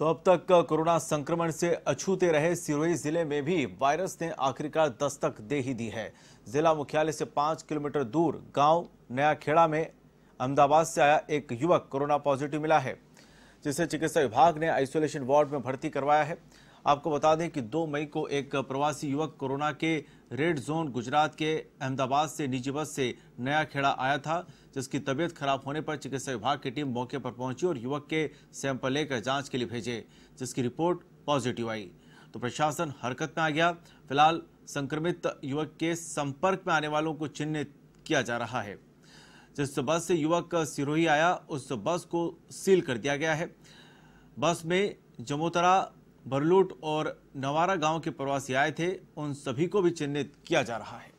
तो अब तक कोरोना संक्रमण से अछूते रहे सिरोही जिले में भी वायरस ने आखिरकार दस्तक दे ही दी है जिला मुख्यालय से पांच किलोमीटर दूर गांव नयाखेड़ा में अहमदाबाद से आया एक युवक कोरोना पॉजिटिव मिला है जिसे चिकित्सा विभाग ने आइसोलेशन वार्ड में भर्ती करवाया है आपको बता दें कि 2 मई को एक प्रवासी युवक कोरोना के रेड जोन गुजरात के अहमदाबाद से निजी बस से नया खेड़ा आया था जिसकी तबीयत खराब होने पर चिकित्सा विभाग की टीम मौके पर पहुंची और युवक के सैंपल लेकर जांच के लिए भेजे जिसकी रिपोर्ट पॉजिटिव आई तो प्रशासन हरकत में आ गया फिलहाल संक्रमित युवक के संपर्क में आने वालों को चिन्हित किया जा रहा है जिस बस से युवक सिरोही आया उस बस को सील कर दिया गया है बस में जमोतरा बरलूट और नवारा गांव के प्रवासी आए थे उन सभी को भी चिन्हित किया जा रहा है